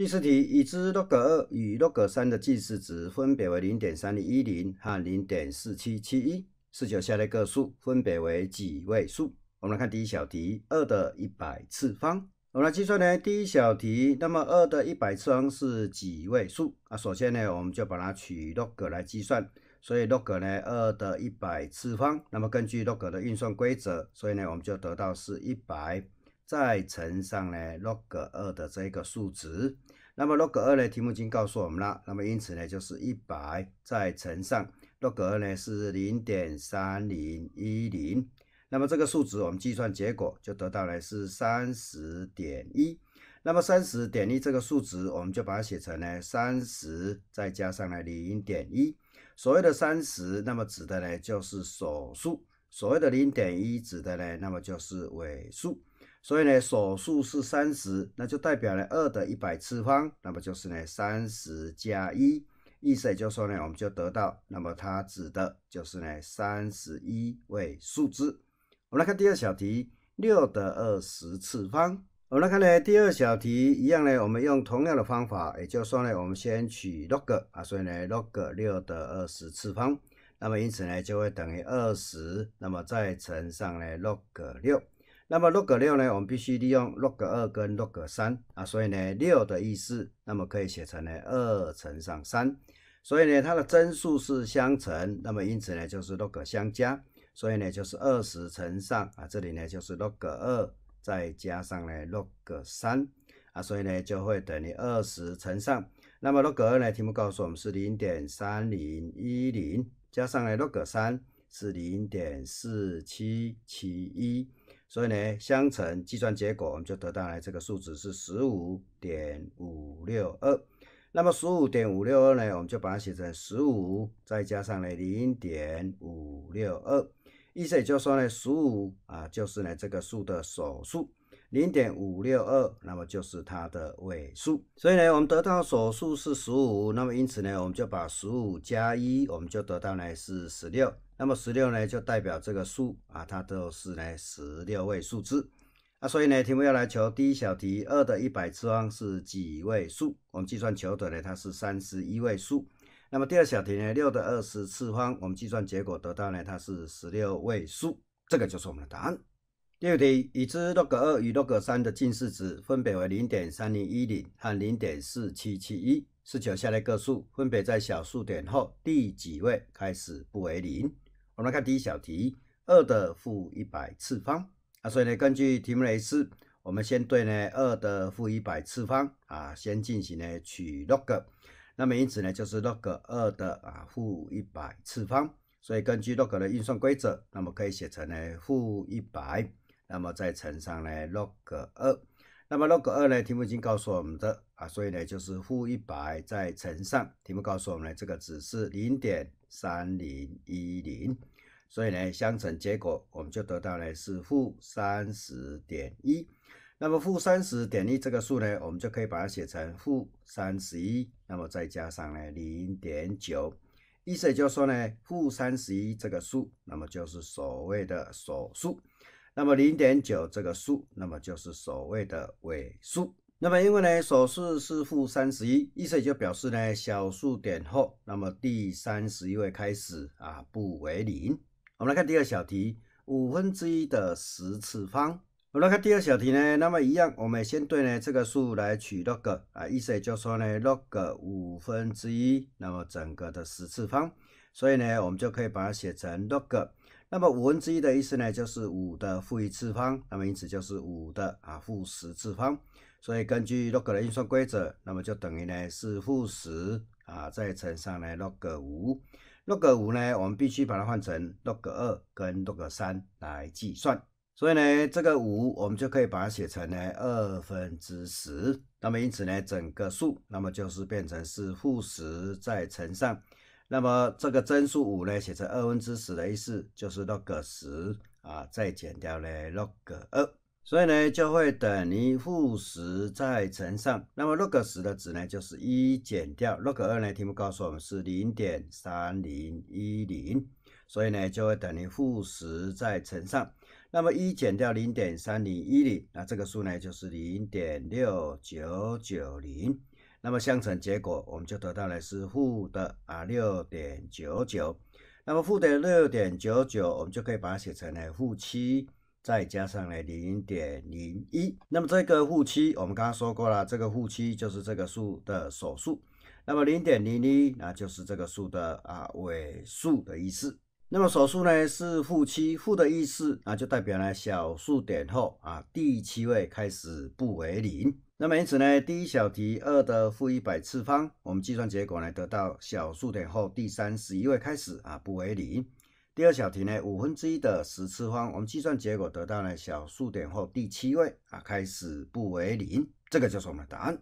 第四题，已知 log 二与 log 三的近似值分别为零点三零一零和零点四七七一，试求下列个数分别为几位数？我们来看第一小题，二的一百次方。我们来计算呢，第一小题，那么二的一百次方是几位数？啊，首先呢，我们就把它取 log 来计算，所以 log 呢，二的一百次方，那么根据 log 的运算规则，所以呢，我们就得到是一百。再乘上呢 log 二的这个数值，那么 log 二呢题目已经告诉我们了，那么因此呢就是一百再乘上 log 二呢是零点三零一零，那么这个数值我们计算结果就得到呢是三十点一，那么三十点一这个数值我们就把它写成呢三十再加上呢零点一，所谓的三十那么指的呢就是手数，所谓的零点一指的呢那么就是尾数。所以呢，手数是三十，那就代表了二的一百次方，那么就是呢三十加一，意思也就是说呢，我们就得到，那么它指的就是呢三十一位数字。我们来看第二小题，六的二十次方。我们来看呢第二小题，一样呢，我们用同样的方法，也就是说呢，我们先取 log 啊，所以呢 log 六的二十次方，那么因此呢就会等于二十，那么再乘上呢 log 六。那么 log 六呢？我们必须利用 log 二跟 log 三啊，所以呢六的意思，那么可以写成呢二乘上三，所以呢它的真数是相乘，那么因此呢就是 log 相加，所以呢就是二十乘上啊这里呢就是 log 二再加上呢 log 三啊，所以呢就会等于二十乘上，那么 log 二呢题目告诉我们是零点三零一零，加上呢 log 三是零点四七七一。所以呢，相乘计算结果，我们就得到了这个数值是十五点五六二。那么十五点五六二呢，我们就把它写成十五再加上呢零点五六二，意思也就是说呢，十五啊，就是呢这个数的首数。零点五六二，那么就是它的尾数，所以呢，我们得到首数是十五，那么因此呢，我们就把十五加一，我们就得到呢是十六，那么十六呢就代表这个数啊，它都是呢十六位数字，啊，所以呢，题目要来求第一小题二的一百次方是几位数，我们计算求得呢它是三十一位数，那么第二小题呢六的二十次方，我们计算结果得到呢它是十六位数，这个就是我们的答案。第六题，已知 log 二与 log 三的近似值分别为零点三零一零和零点四七七一，是求下列个数分别在小数点后第几位开始不为零。我们来看第一小题，二的负一百次方啊，所以呢，根据题目类似，我们先对呢二的负一百次方啊，先进行呢取 log，那么因此呢就是 log 二的啊负一百次方，所以根据 log 的运算规则，那么可以写成呢负一百。那么再乘上呢，log 二，那么 log 二呢，题目已经告诉我们的啊，所以呢就是负一百再乘上，题目告诉我们呢这个值是零点三零一零，所以呢相乘结果我们就得到了是负三十点一，那么负三十点一这个数呢，我们就可以把它写成负三十一，那么再加上呢零点九，意思也就是说呢负三十一这个数，那么就是所谓的首数。那么零点九这个数，那么就是所谓的尾数。那么因为呢，首数是负三十一，意思也就表示呢，小数点后那么第三十一位开始啊，不为零。我们来看第二小题，五分之一的十次方。我们来看第二小题呢，那么一样，我们先对呢这个数来取 log 啊，意思就说呢，log 五分之一，那么整个的十次方，所以呢，我们就可以把它写成 log。那么五分之一的意思呢，就是五的负一次方。那么因此就是五的啊负十次方。所以根据 log 的运算规则，那么就等于呢是负十啊再乘上呢 log 五。log 五呢，我们必须把它换成 log 二跟 log 三来计算。所以呢这个五我们就可以把它写成呢二分之十。那么因此呢整个数那么就是变成是负十再乘上。那么这个真数五呢，写成二分之十的意思就是 log 十啊，再减掉呢 log 二，所以呢就会等于负十再乘上。那么 log 十的值呢就是一减掉 log 二呢，题目告诉我们是零点三零一零，所以呢就会等于负十再乘上。那么一减掉零点三零一零，那这个数呢就是零点六九九零。那么相乘结果我们就得到的是负的啊六点九九，那么负的六点九九我们就可以把它写成呢负七再加上呢零点零一。那么这个负七我们刚刚说过了，这个负七就是这个数的首数，那么零点零一啊就是这个数的啊尾数的意思。那么首数呢是负七，负的意思那就代表呢小数点后啊第七位开始不为零。那么因此呢，第一小题二的负一百次方，我们计算结果呢得到小数点后第三十一位开始啊不为零。第二小题呢五分之一的十次方，我们计算结果得到呢小数点后第七位啊开始不为零，这个就是我们的答案。